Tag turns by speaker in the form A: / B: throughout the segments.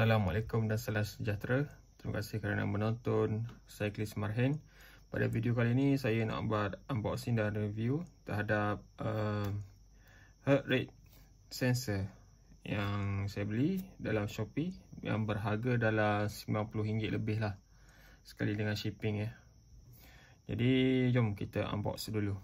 A: Assalamualaikum dan salam sejahtera Terima kasih kerana menonton Cyclist Marhen Pada video kali ini saya nak buat unboxing dan review Terhadap uh, Heart rate sensor Yang saya beli dalam Shopee Yang berharga dalam RM90 lebih lah Sekali dengan shipping ya Jadi jom kita unbox dulu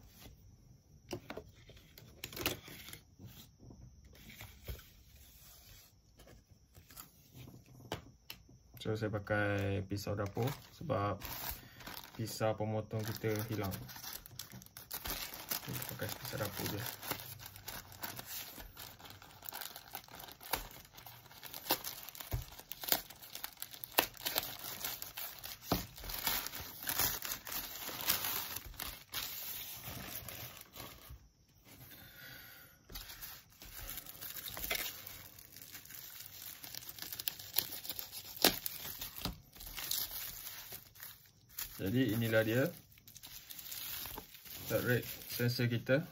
A: So saya pakai pisau dapur sebab pisau pemotong kita hilang. Kita pakai pisau dapur je. jadi inilah dia third rate sensor kita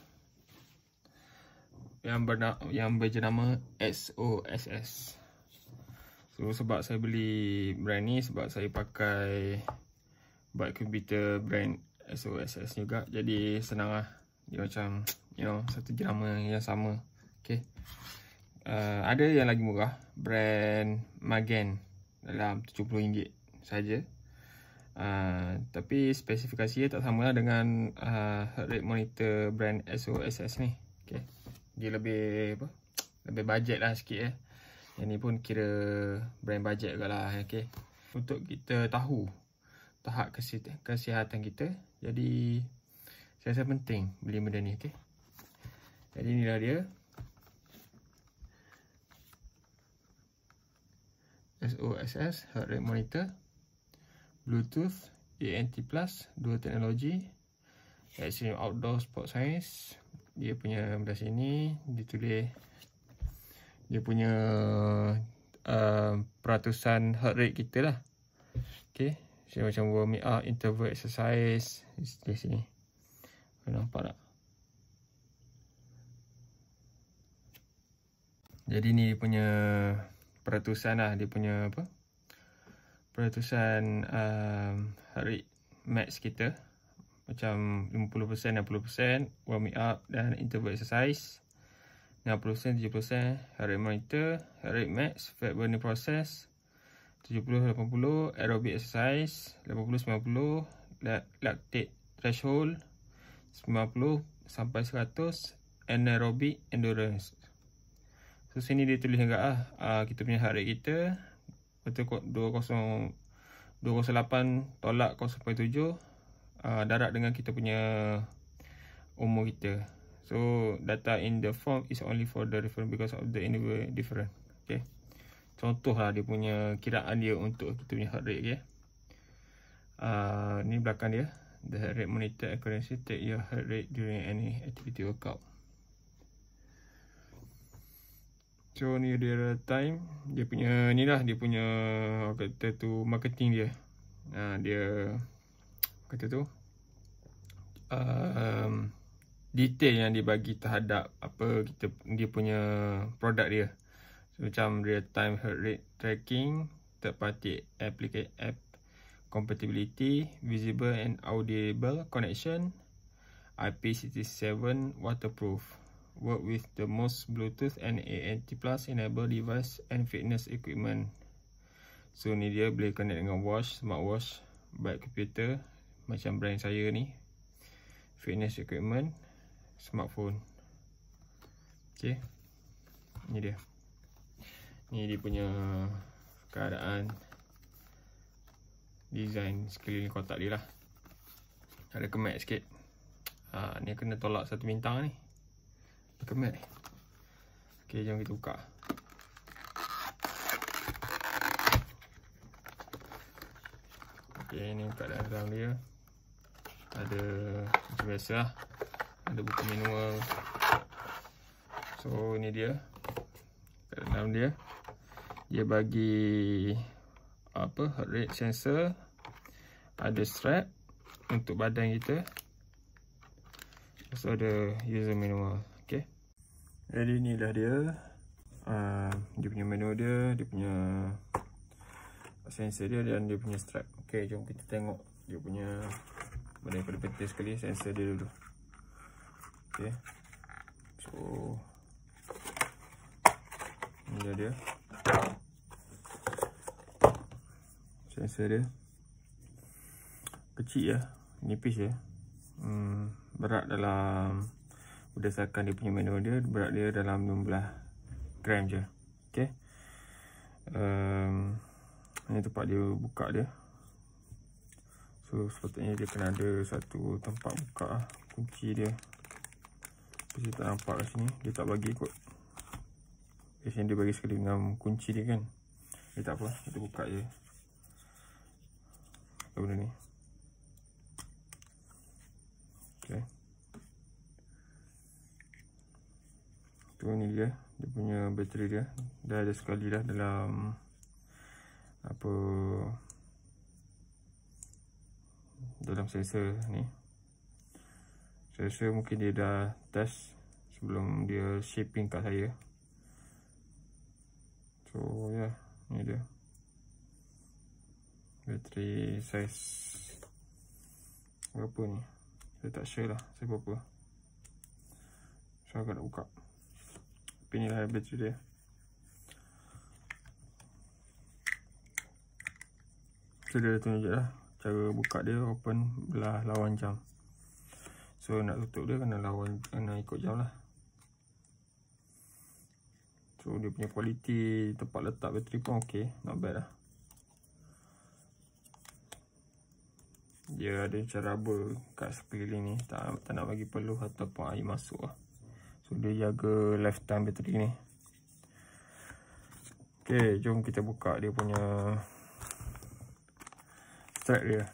A: yang bernama yang berjenama SOSS so sebab saya beli brand ni sebab saya pakai buat komputer brand SOSS juga jadi senang lah dia macam you know satu jenama yang sama Okay. uh, ada yang lagi murah brand Magen dalam RM70 saja. Ah, tapi spesifikasi dia tak lah dengan uh, heart rate monitor brand SOSS ni. Okay, Dia lebih apa? Lebih bajet lah sikit eh. Yang ni pun kira brand bajet lah. Okay. Untuk kita tahu tahap kesihatan kita. Jadi saya rasa penting beli benda ni Okay. Jadi inilah dia. SOSS heart rate monitor. Bluetooth, ENT Plus, dua teknologi. Extreme Outdoor Sport Science. Dia punya belah ini. dia tulis. Dia punya uh, peratusan heart rate kita lah. Okay. So, macam warm me up, interval exercise. Di sini. Boleh nampak tak? Jadi ni punya peratusan lah. Dia punya apa? peratusan uh, um, heart max kita macam 50% 60% warm up dan interval exercise 60% 70% hari rate monitor heart max fat burning process 70 80 aerobic exercise 80 90 lact- lactate threshold 90 sampai 100 anaerobic endurance so sini dia tulis agak ah uh, kita punya heart rate kita Betul 20 208 tolak 0.7 uh, ah, darat dengan kita punya umur kita. So data in the form is only for the reference because of the interval different. Okay. contoh lah dia punya kiraan dia untuk kita punya heart rate okay. Uh, ni belakang dia. The heart rate monitor accuracy take your heart rate during any activity workout. So ni dia real time Dia punya ni lah Dia punya Kata tu marketing dia ha, Dia Kata tu um, Detail yang dia bagi terhadap Apa kita Dia punya Produk dia so, Macam real time heart rate tracking Third party applicate app Compatibility Visible and audible connection IP67 waterproof work with the most Bluetooth and ANT Plus enabled device and fitness equipment. So ni dia boleh connect dengan watch, smartwatch, baik computer macam brand saya ni. Fitness equipment, smartphone. Okay. Ni dia. Ni dia punya keadaan design sekeliling kotak dia lah. Ada kemek sikit. Ha, ni kena tolak satu bintang ni berkemat ni ok jom kita buka ok ni kat dalam dia ada macam biasa lah. ada buku manual so ini dia kat dalam dia dia bagi apa heart rate sensor ada strap untuk badan kita so ada user manual Ali ni lah dia uh, Dia punya menu dia Dia punya Sensor dia dan dia punya strap Ok jom kita tengok dia punya Benda yang penting sekali sensor dia dulu Ok So Ini dia dia Sensor dia Kecil ya Nipis ya hmm, Berat dalam berdasarkan dia punya manual dia berat dia dalam 15 gram je ok um, ehm, ni tempat dia buka dia so sepatutnya dia kena ada satu tempat buka kunci dia kita tak nampak kat sini dia tak bagi kot biasanya dia bagi sekali dengan kunci dia kan dia tak apa kita buka je apa benda ni tu ni dia dia punya bateri dia dah ada sekali dah dalam apa dalam sensor ni sensor mungkin dia dah test sebelum dia shipping kat saya so ya yeah, ni dia bateri size berapa ni saya tak share lah saya berapa Saya agak nak buka 빈일하여 맺으리 Kira tu je lah Cara buka dia open belah lawan jam So nak tutup dia kena lawan Kena ikut jam lah So dia punya kualiti Tempat letak bateri pun ok Not bad lah Dia ada cara rubber kat sekeliling ni tak, tak nak bagi peluh ataupun air masuk lah So dia jaga lifetime bateri ni. Okey, jom kita buka dia punya strap dia.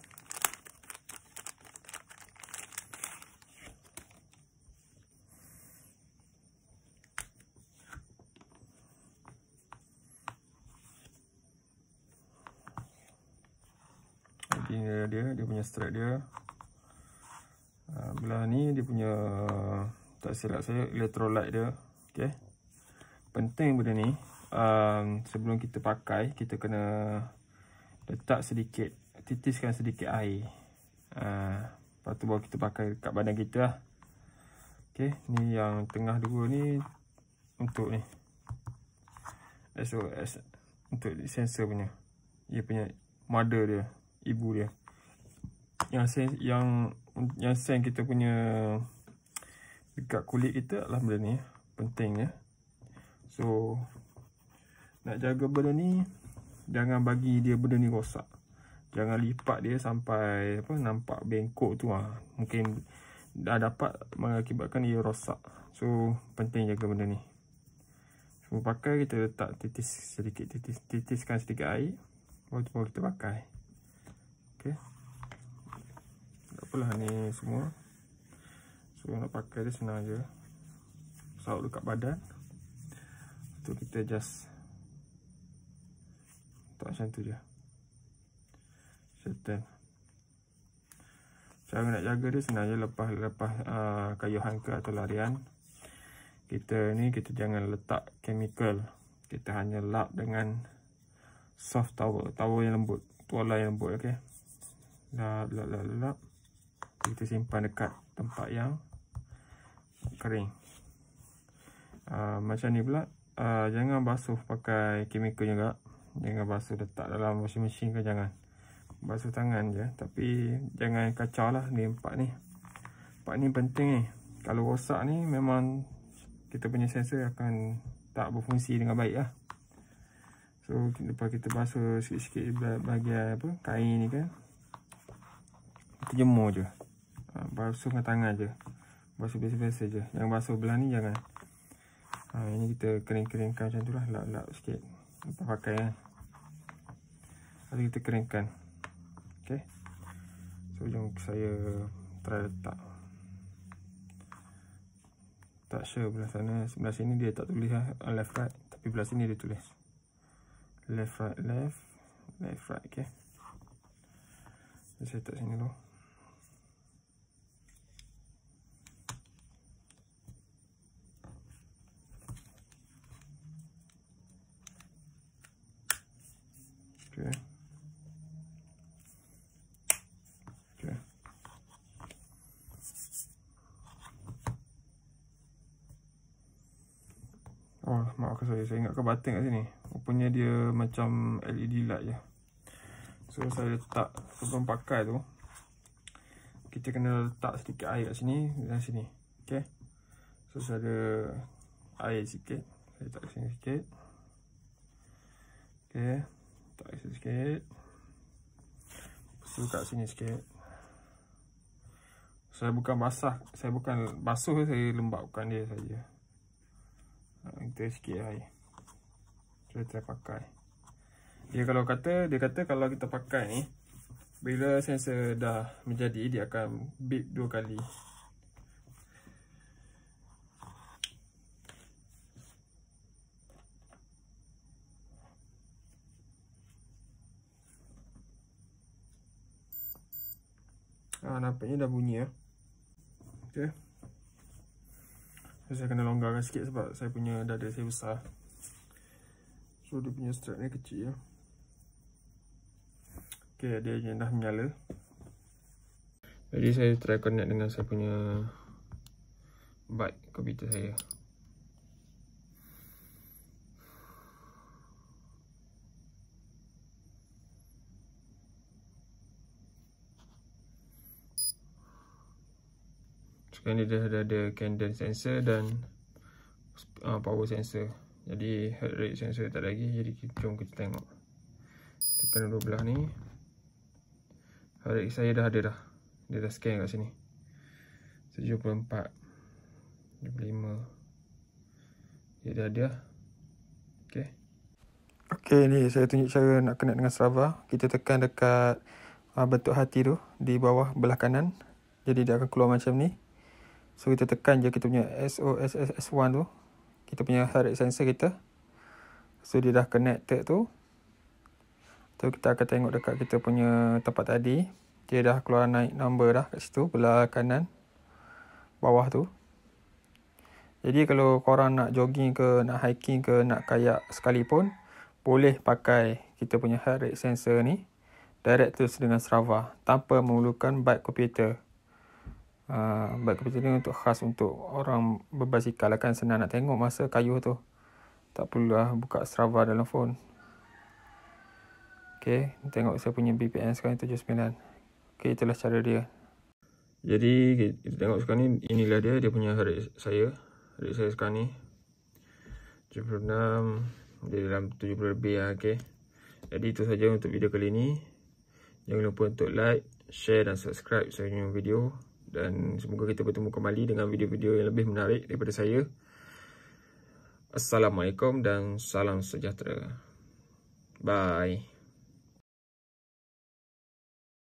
A: Ini dia, dia punya strap dia. Ah, belah ni dia punya tak silap saya electrolyte dia okey penting benda ni um, sebelum kita pakai kita kena letak sedikit titiskan sedikit air uh, lepas tu baru kita pakai dekat badan kita lah. okey ni yang tengah dua ni untuk ni SOS untuk sensor punya dia punya mother dia ibu dia yang sen yang yang sen kita punya dekat kulit kita lah benda ni penting ya. So nak jaga benda ni jangan bagi dia benda ni rosak. Jangan lipat dia sampai apa nampak bengkok tu ah. Mungkin dah dapat mengakibatkan dia rosak. So penting jaga benda ni. Semua pakai kita letak titis sedikit titis titiskan sedikit air waktu kita pakai. Okey. Tak apalah ni semua. So nak pakai dia senang je Saut dekat badan tu kita just Tak macam tu je Certain Cara nak jaga dia senang je lepas-lepas uh, ah, kayuhan ke atau larian Kita ni kita jangan letak chemical Kita hanya lap dengan soft towel Towel yang lembut Tuala yang lembut okay Lap, lap, lap, lap Kita simpan dekat tempat yang kering uh, Macam ni pula uh, Jangan basuh pakai kimikal juga Jangan basuh letak dalam washing machine ke jangan Basuh tangan je Tapi jangan kacau lah ni empat ni Empat ni penting ni Kalau rosak ni memang Kita punya sensor akan Tak berfungsi dengan baik lah So lepas kita basuh sikit-sikit bahagian apa Kain ni kan Kita jemur je ah, Basuh dengan tangan je basuh biasa-biasa je Yang basuh belah ni jangan ha, Ini kita kering-keringkan macam tu lah Lap-lap sikit Lepas pakai kan eh. Lepas kita keringkan Okay So jom saya try letak Tak sure belah sana Sebelah sini dia tak tulis lah Left right Tapi belah sini dia tulis Left right left Left right okay Saya letak sini dulu Okay. Okay. Oh, maaf saya. saya ingat kau button kat sini. Rupanya dia macam LED light je. So saya letak sebelum pakai tu kita kena letak sedikit air kat sini dan sini. Okay. So saya ada air sikit. Saya letak sini sikit. Okay. Tak sini sikit Lepas tu kat sini sikit Saya bukan basah Saya bukan basuh Saya lembabkan dia saja. Kita ah, sikit air Kita try pakai Dia kalau kata Dia kata kalau kita pakai ni Bila sensor dah menjadi Dia akan beep dua kali Ha, nampaknya dah bunyi ya. Okey. Saya kena longgarkan sikit sebab saya punya dada saya besar. So dia punya strap ni kecil ya. Okey, dia je dah menyala. Jadi saya try connect dengan saya punya bike komputer saya. sekarang ni dah ada candle sensor dan uh, power sensor jadi heart rate sensor tak lagi jadi kita, jom kita tengok tekan dua belah ni heart rate saya dah ada dah dia dah scan kat sini 74 75 dia dah ada Okay. Okay, ni saya tunjuk cara nak connect dengan strava. kita tekan dekat uh, bentuk hati tu di bawah belah kanan jadi dia akan keluar macam ni. So kita tekan je kita punya SOSS1 tu. Kita punya heart sensor kita. So dia dah connected tu. So kita akan tengok dekat kita punya tempat tadi. Dia dah keluar naik number dah kat situ. Belah kanan. Bawah tu. Jadi kalau korang nak jogging ke, nak hiking ke, nak kayak sekalipun. Boleh pakai kita punya heart rate sensor ni. Direct terus dengan Strava. Tanpa memerlukan bike computer uh, bike kapal jenis untuk khas untuk orang berbasikal lah kan senang nak tengok masa kayu tu tak perlulah buka Strava dalam phone Okay, tengok saya punya BPN sekarang 79 Okay, itulah cara dia jadi kita tengok sekarang ni inilah dia dia punya heart saya heart saya sekarang ni 76 dia dalam 70 lebih lah ok jadi itu saja untuk video kali ni jangan lupa untuk like share dan subscribe saya punya video dan semoga kita bertemu kembali dengan video-video yang lebih menarik daripada saya. Assalamualaikum dan salam sejahtera. Bye.